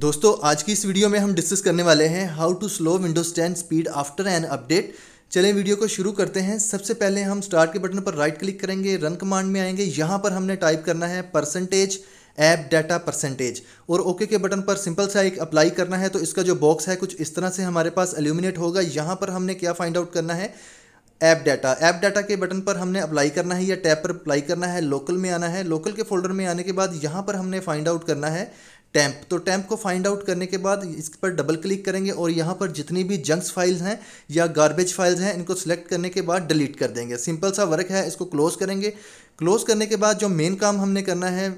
दोस्तों आज की इस वीडियो में हम डिस्कस करने वाले हैं how to slow Windows 10 speed after an update चलें वीडियो को शुरू करते हैं सबसे पहले हम स्टार्ट के बटन पर राइट क्लिक करेंगे रन कमांड में आएंगे यहाँ पर हमने टाइप करना है परसेंटेज ऐप डाटा परसेंटेज और ओके के बटन पर सिंपल सा एक अप्लाई करना है तो इसका जो बॉक्स है कुछ इस तरह से हमारे पास एल्यूमिनेट होगा यहाँ पर हमने क्या फाइंड आउट करना है ऐप डाटा ऐप डाटा के बटन पर हमने अप्लाई करना है या टैप पर अप्लाई करना है लोकल में आना है लोकल के फोल्डर में आने के बाद यहाँ पर हमने फाइंड आउट करना है टैम्प तो टैंप को फाइंड आउट करने के बाद इस पर डबल क्लिक करेंगे और यहाँ पर जितनी भी जंक्स फाइल्स हैं या गार्बेज फाइल्स हैं इनको सिलेक्ट करने के बाद डिलीट कर देंगे सिंपल सा वर्क है इसको क्लोज़ करेंगे क्लोज़ करने के बाद जो मेन काम हमने करना है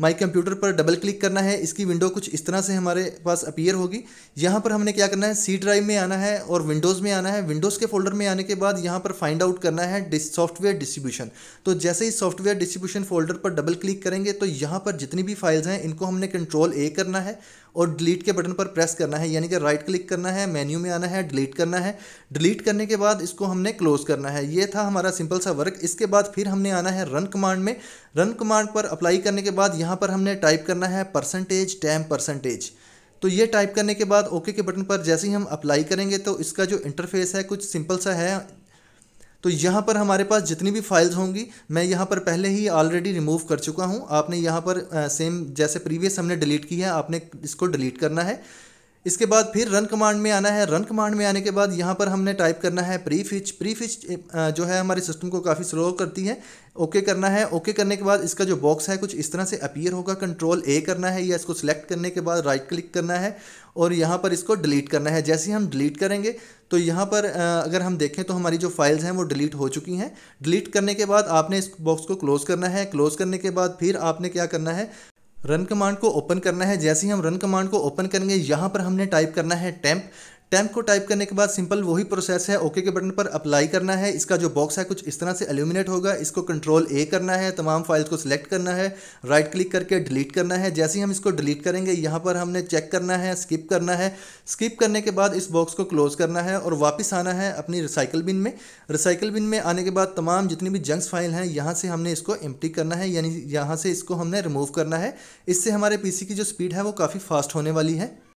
माई कंप्यूटर पर डबल क्लिक करना है इसकी विंडो कुछ इस तरह से हमारे पास अपीयर होगी यहाँ पर हमने क्या करना है सी ड्राइव में आना है और विंडोज़ में आना है विंडोज़ के फोल्डर में आने के बाद यहाँ पर फाइंड आउट करना है सॉफ्टवेयर डिस्ट्रीब्यूशन तो जैसे ही सॉफ्टवेयर डिस्ट्रीब्यूशन फोल्डर पर डबल क्लिक करेंगे तो यहाँ पर जितनी भी फाइल्स हैं इनको हमने कंट्रोल ए करना है और डिलीट के बटन पर प्रेस करना है यानी कि राइट क्लिक करना है मेन्यू में आना है डिलीट करना है डिलीट करने के बाद इसको हमने क्लोज़ करना है ये था हमारा सिंपल सा वर्क इसके बाद फिर हमने आना है रन कमांड में रन कमांड पर अप्लाई करने के बाद यहाँ पर हमने टाइप करना है परसेंटेज टैम परसेंटेज तो ये टाइप करने के बाद ओके के बटन पर जैसे ही हम अप्लाई करेंगे तो इसका जो इंटरफेस है कुछ सिंपल सा है तो यहाँ पर हमारे पास जितनी भी फाइल्स होंगी मैं यहाँ पर पहले ही ऑलरेडी रिमूव कर चुका हूँ आपने यहाँ पर सेम जैसे प्रीवियस हमने डिलीट की है आपने इसको डिलीट करना है इसके बाद फिर रन कमांड में आना है रन कमांड में आने के बाद यहाँ पर हमने टाइप करना है प्री फिच प्री फिच जो है हमारे सिस्टम को काफ़ी स्लो करती है ओके करना है ओके करने के बाद इसका जो बॉक्स है कुछ इस तरह से अपीयर होगा कंट्रोल ए करना है या इसको सिलेक्ट करने के बाद राइट क्लिक करना है और यहाँ पर इसको डिलीट करना है जैसे ही हम डिलीट करेंगे तो यहाँ पर अगर हम देखें तो हमारी जो फाइल्स हैं वो डिलीट हो चुकी हैं डिलीट करने के बाद आपने इस बॉक्स को क्लोज़ करना है क्लोज़ करने के बाद फिर आपने क्या करना है रन कमांड को ओपन करना है जैसे ही हम रन कमांड को ओपन करेंगे यहाँ पर हमने टाइप करना है टेम्प टैम्प को टाइप करने के बाद सिंपल वही प्रोसेस है ओके के बटन पर अप्लाई करना है इसका जो बॉक्स है कुछ इस तरह से एल्यूमिनेट होगा इसको कंट्रोल ए करना है तमाम फाइल्स को सिलेक्ट करना है राइट क्लिक करके डिलीट करना है जैसे ही हम इसको डिलीट करेंगे यहाँ पर हमने चेक करना है स्किप करना है स्किप करने के बाद इस बॉक्स को क्लोज करना है और वापस आना है अपनी रिसाइकल बिन में रिसाइकल बिन में आने के बाद तमाम जितनी भी जंक्स फाइल हैं यहाँ से हमने इसको एम्प्टी करना है यानी यहाँ से इसको हमने रिमूव करना है इससे हमारे पी की जो स्पीड है वो काफ़ी फास्ट होने वाली है